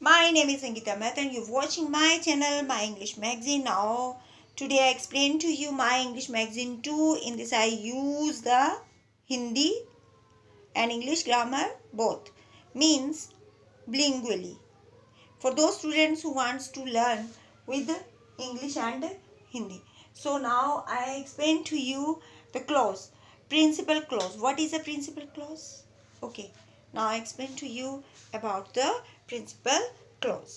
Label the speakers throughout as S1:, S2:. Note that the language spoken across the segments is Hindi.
S1: My name is Sangeeta Mehta and you're watching my channel My English Magazine. Now today I explain to you My English Magazine 2. In this I use the Hindi and English grammar both means bilingually. For those students who wants to learn with English and Hindi. So now I explain to you the clause. Principal clause. What is a principal clause? Okay. Now I explain to you about the principal clause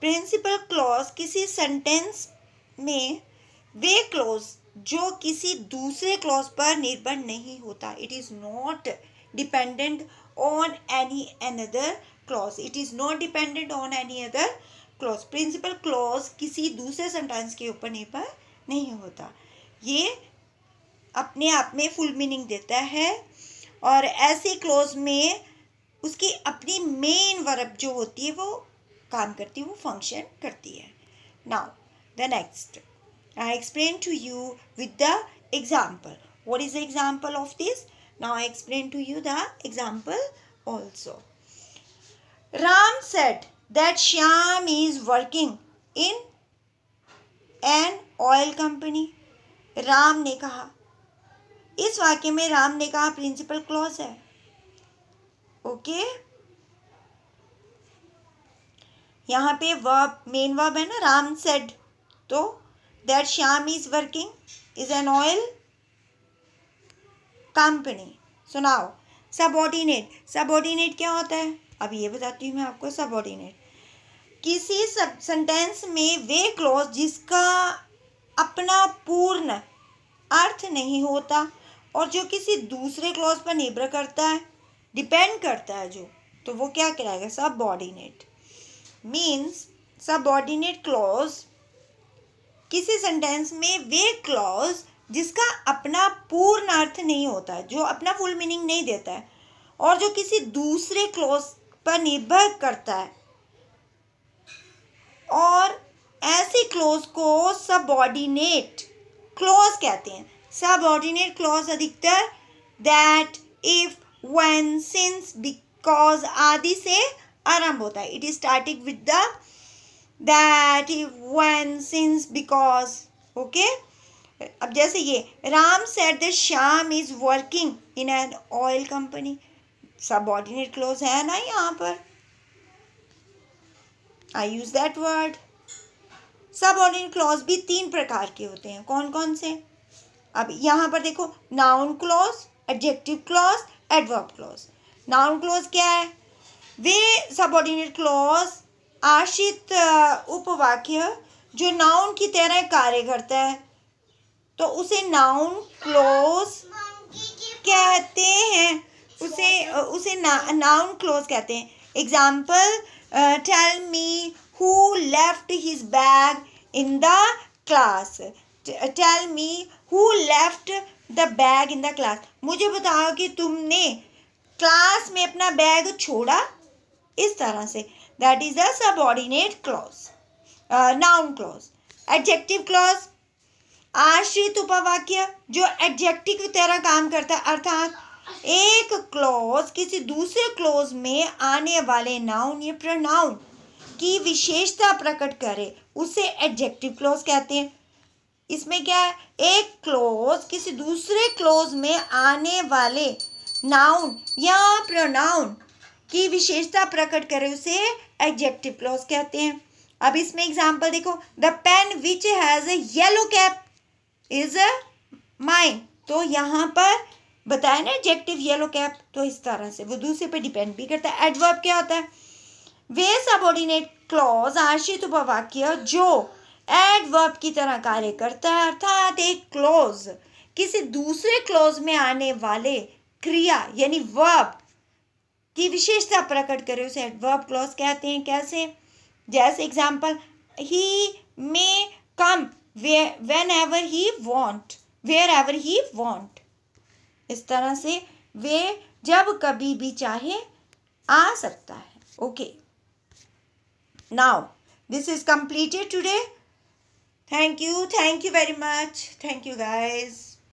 S1: principal clause किसी सेंटेंस में वे क्लॉज जो किसी दूसरे क्लॉज पर निर्भर नहीं होता it is not dependent on any another clause it is not dependent on any other clause principal clause किसी दूसरे सेंटेंस के ऊपर निर्भर नहीं होता ये अपने आप में फुल मीनिंग देता है और ऐसे क्लॉज में उसकी अपनी मेन वर्ब जो होती है वो काम करती है वो फंक्शन करती है now the next I explain to you with the example what is the example of this now I explain to you the example also Ram said that Shyam is working in an oil company Ram ने कहा इस वाक्य में राम ने कहा प्रिंसिपल क्लॉज है ओके यहाँ पे वर्ब मेन वर्ब है ना राम सेड तो that Shyam is working is an oil company सुनाओ सबॉर्डिनेट सबॉर्डिनेट क्या होता है अब ये बताती हूँ मैं आपको सबॉर्डिनेट किसी सब सेंटेंस में वे क्लॉज जिसका अपना पूर्ण अर्थ नहीं होता और जो किसी दूसरे क्लॉज पर निर्भर करता है डिपेंड करता है जो तो वो क्या कहलाएगा ऑर्डिनेट मीन्स ऑर्डिनेट क्लॉज किसी सेंटेंस में वे क्लॉज जिसका अपना पूर्ण अर्थ नहीं होता है जो अपना फुल मीनिंग नहीं देता है और जो किसी दूसरे क्लॉज पर निर्भर करता है और ऐसे क्लॉज को ऑर्डिनेट क्लॉज कहते हैं सबऑर्डिनेट क्लॉज अधिकतर that if when since because आदि से आरंभ होता है it is starting with the that when since because okay okay? अब जैसे ये Ram said the Shyam is working in an oil company subordinate clause है ना यहाँ पर I use that word subordinate clause भी तीन प्रकार के होते हैं कौन कौन से अब यहाँ पर देखो noun clause adjective clause adverb clause noun clause क्या है वे सबॉर्डिनेट क्लॉज आश्रित उपवाक्य जो नाउन की तरह कार्य करता है तो उसे नाउन क्लोज कहते हैं उसे उसे ना, नाउन क्लोज कहते हैं example tell me who left his bag in the class tell me who left the bag in the class मुझे बताओ कि तुमने क्लास में अपना बैग छोड़ा इस तरह से that is the subordinate clause noun clause adjective clause आश्रित उपवाक्य जो एडजेक्टिव की तरह काम करता है अर्थात एक क्लॉज किसी दूसरे क्लॉज में आने वाले नाउन या प्रनाउन की विशेषता प्रकट करे उसे एडजेक्टिव क्लॉज कहते हैं इसमें क्या है एक क्लोज किसी दूसरे क्लोज में आने वाले नाउन या प्रोनाउन की विशेषता प्रकट करे उसे एडजेक्टिव क्लोज कहते हैं अब इसमें एग्जाम्पल देखो the pen which has yellow cap is my तो यहाँ पर बताया ना एडजेक्टिव येलो कैप तो इस तरह से वो दूसरे पे डिपेंड भी करता है एडवर्ब क्या होता है वे सबॉर्डिनेट क्लॉज आशित उपवाक्य जो एडवर्ब की तरह कार्य करता है अर्थात एक क्लोज किसी दूसरे क्लोज में आने वाले क्रिया यानी वर्ब की विशेषता प्रकट करे उसे एडवर्ब क्लोज कहते हैं कैसे जैसे example he may come whenever he want wherever he want इस तरह से वे जब कभी भी चाहे आ सकता है okay now this is completed today thank you thank you very much thank you guys